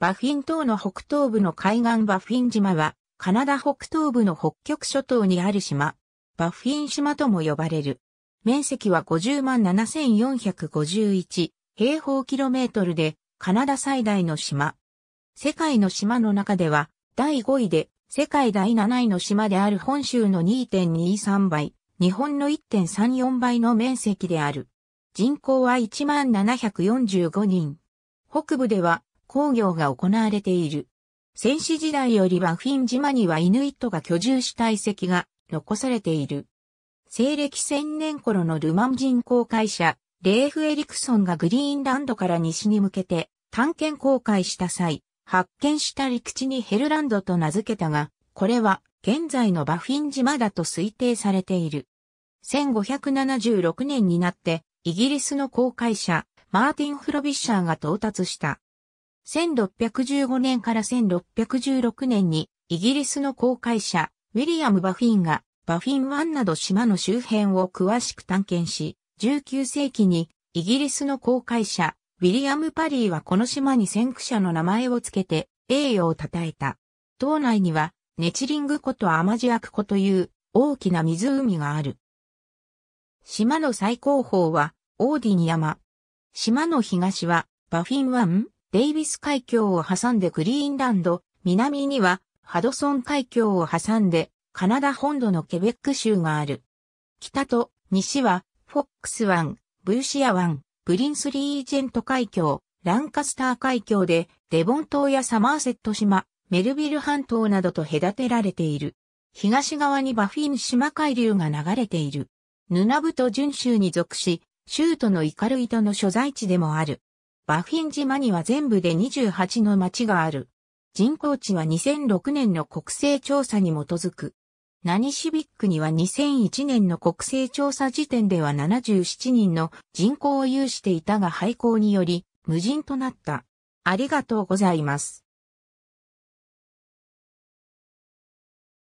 バフィン島の北東部の海岸バフィン島は、カナダ北東部の北極諸島にある島、バフィン島とも呼ばれる。面積は50万7451平方キロメートルで、カナダ最大の島。世界の島の中では、第5位で、世界第7位の島である本州の2.23倍、日本の1.34倍の面積である。人口は1745人。北部では工業が行われている。戦死時代よりバフィン島にはイヌイットが居住した遺跡が残されている。西暦1000年頃のルマン人航海者、レーフ・エリクソンがグリーンランドから西に向けて探検航海した際、発見した陸地にヘルランドと名付けたが、これは現在のバフィン島だと推定されている。1576年になって、イギリスの航海者、マーティン・フロビッシャーが到達した1615年から1616年にイギリスの航海者ウィリアム・バフィンがバフィン湾など島の周辺を詳しく探検し、19世紀にイギリスの航海者ウィリアム・パリーはこの島に先駆者の名前をつけて栄誉を称えた。島内にはネチリング湖とアマジアク湖という大きな湖がある。島の最高峰はオーディニ山。島の東はバフィン湾デイビス海峡を挟んでグリーンランド、南にはハドソン海峡を挟んでカナダ本土のケベック州がある。北と西はフォックス湾、ブーシア湾、プリンスリージェント海峡、ランカスター海峡でデボン島やサマーセット島、メルビル半島などと隔てられている。東側にバフィン島海流が流れている。ヌナブト準州に属し、州都のイカルイトの所在地でもある。バフィン島には全部で28の町がある。人口値は2006年の国勢調査に基づく。ナニシビックには2001年の国勢調査時点では77人の人口を有していたが廃校により無人となった。ありがとうございます。